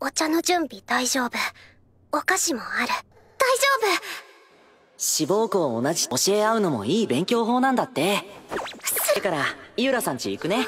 お茶の準備大丈夫。お菓子もある。大丈夫志望校同じ教え合うのもいい勉強法なんだって。だから、井浦さんち行くね。